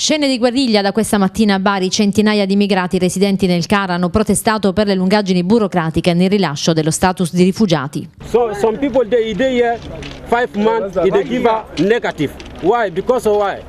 Scene di guerriglia da questa mattina a Bari, centinaia di immigrati residenti nel CAR hanno protestato per le lungaggini burocratiche nel rilascio dello status di rifugiati. So, some people they, they here uh, five months, they give a negative. Why? Because why?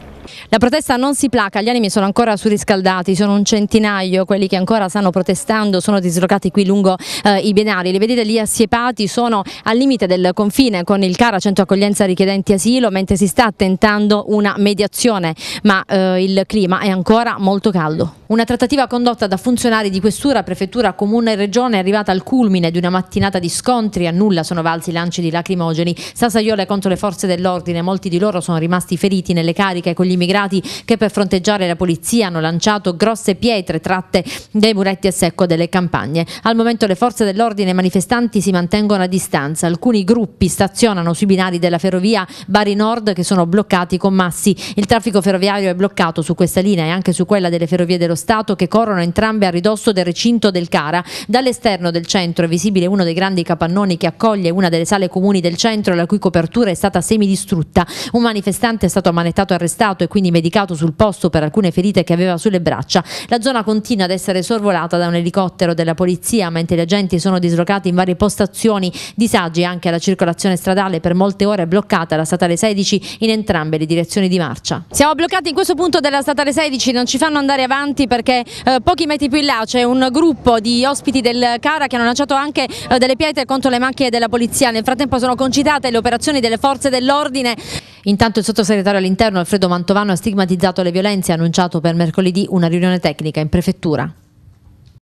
La protesta non si placa, gli animi sono ancora surriscaldati, sono un centinaio quelli che ancora stanno protestando, sono dislocati qui lungo eh, i binari, Le vedete lì assiepati, sono al limite del confine con il CARA, centro accoglienza richiedenti asilo, mentre si sta tentando una mediazione, ma eh, il clima è ancora molto caldo. Una trattativa condotta da funzionari di questura, prefettura, comune e regione è arrivata al culmine di una mattinata di scontri, a nulla sono valsi lanci di lacrimogeni, sasaiole contro le forze dell'ordine, molti di loro sono rimasti feriti nelle cariche con gli immigrati che per fronteggiare la polizia hanno lanciato grosse pietre tratte dai muretti a secco delle campagne. Al momento le forze dell'ordine e i manifestanti si mantengono a distanza. Alcuni gruppi stazionano sui binari della ferrovia Bari Nord che sono bloccati con massi. Il traffico ferroviario è bloccato su questa linea e anche su quella delle ferrovie dello Stato che corrono entrambe a ridosso del recinto del Cara. Dall'esterno del centro è visibile uno dei grandi capannoni che accoglie una delle sale comuni del centro la cui copertura è stata semidistrutta. Un manifestante è stato manettato e arrestato e quindi medicato sul posto per alcune ferite che aveva sulle braccia. La zona continua ad essere sorvolata da un elicottero della polizia, mentre gli agenti sono dislocati in varie postazioni. Disagi anche alla circolazione stradale, per molte ore è bloccata la statale 16 in entrambe le direzioni di marcia. Siamo bloccati in questo punto della statale 16, non ci fanno andare avanti perché eh, pochi metri più in là c'è un gruppo di ospiti del CARA che hanno lanciato anche eh, delle pietre contro le macchine della polizia. Nel frattempo sono concitate le operazioni delle forze dell'ordine. Intanto il sottosegretario all'interno Alfredo Mantovani Mantovano ha stigmatizzato le violenze e ha annunciato per mercoledì una riunione tecnica in prefettura.